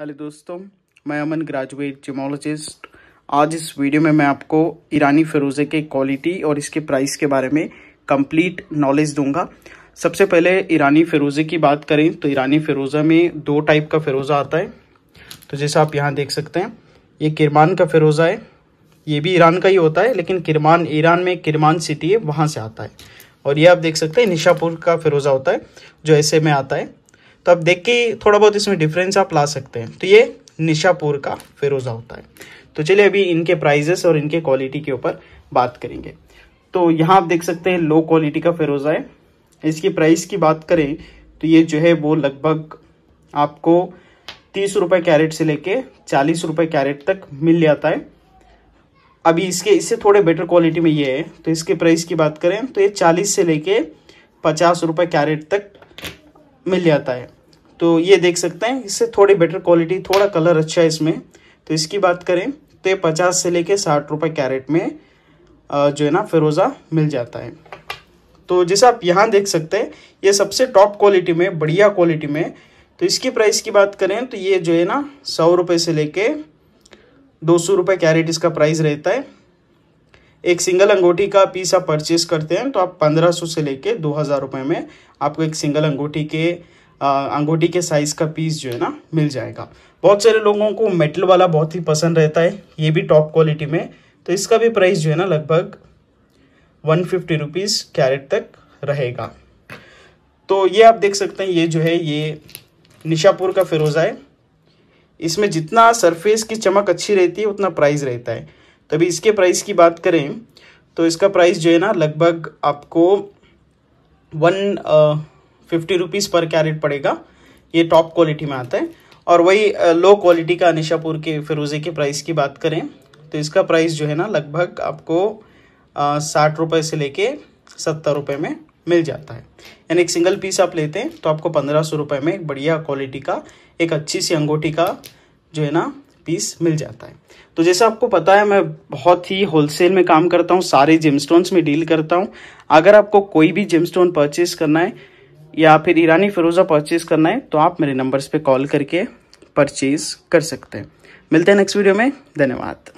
hello दोस्तों मैं अमन graduate जिमोलॉजिस्ट आज इस वीडियो में मैं आपको ईरानी फ़िरोज़े के क्वालिटी और इसके प्राइस के बारे में कंप्लीट नॉलेज दूंगा सबसे पहले ईरानी फ़िरोज़े की बात करें तो ईरानी फ़िरोज़ा में दो टाइप का फ़िरोज़ा आता है तो जैसा आप यहाँ देख सकते हैं ये किरमान का फ़िरोज़ा है ये भी ईरान का ही होता है लेकिन किरमान ईरान में किरमान सिटी है वहाँ से आता है और ये आप देख सकते हैं निशापुर का फ़िरोज़ा होता है जो ऐसे में आता है तो आप देख के थोड़ा बहुत इसमें डिफरेंस आप ला सकते हैं तो ये निशापुर का फिरोज़ा होता है तो चलिए अभी इनके प्राइजेस और इनके क्वालिटी के ऊपर बात करेंगे तो यहाँ आप देख सकते हैं लो क्वालिटी का फिरोज़ा है इसकी प्राइस की बात करें तो ये जो है वो लगभग आपको तीस रुपये कैरेट से लेके चालीस रुपये कैरेट तक मिल जाता है अभी इसके इससे थोड़े बेटर क्वालिटी में ये है तो इसके प्राइस की बात करें तो ये चालीस से लेके पचास रुपये कैरेट तक मिल जाता है तो ये देख सकते हैं इससे थोड़ी बेटर क्वालिटी थोड़ा कलर अच्छा है इसमें तो इसकी बात करें तो ये पचास से लेके साठ रुपये कैरेट में जो है ना फिरोज़ा मिल जाता है तो जैसे आप यहाँ देख सकते हैं ये सबसे टॉप क्वालिटी में बढ़िया क्वालिटी में तो इसकी प्राइस की बात करें तो ये जो है ना सौ रुपये से लेके दो सौ रुपये कैरेट इसका प्राइस रहता है एक सिंगल अंगूठी का पीस आप परचेस करते हैं तो आप पंद्रह सौ से लेके दो हज़ार रुपये में आपको एक सिंगल अंगूठी के अंगूठी के साइज का पीस जो है ना मिल जाएगा बहुत सारे लोगों को मेटल वाला बहुत ही पसंद रहता है ये भी टॉप क्वालिटी में तो इसका भी प्राइस जो है ना लगभग वन फिफ्टी रुपीज़ कैरेट तक रहेगा तो ये आप देख सकते हैं ये जो है ये निशापुर का फिरोज़ा है इसमें जितना सरफेस की चमक अच्छी रहती है उतना प्राइस रहता है तभी तो इसके प्राइस की बात करें तो इसका प्राइस जो है ना लगभग आपको one fifty rupees per carat पड़ेगा ये टॉप क्वालिटी में आता है और वही लो क्वालिटी का अनिशापुर के फिरोज़े के प्राइस की बात करें तो इसका प्राइस जो है ना लगभग आपको साठ रुपये से लेके सत्तर रुपये में मिल जाता है यानी एक सिंगल पीस आप लेते हैं तो आपको पंद्रह सौ रुपये में एक बढ़िया क्वालिटी का एक अच्छी सी अंगूठी का जो है ना पीस मिल जाता है तो जैसे आपको पता है मैं बहुत ही होलसेल में काम करता हूँ सारे जिमस्टोन्स में डील करता हूँ अगर आपको कोई भी जिमस्टोन परचेस करना है या फिर ईरानी फिरोज़ा परचेज करना है तो आप मेरे नंबर्स पे कॉल करके परचेज कर सकते हैं मिलते हैं नेक्स्ट वीडियो में धन्यवाद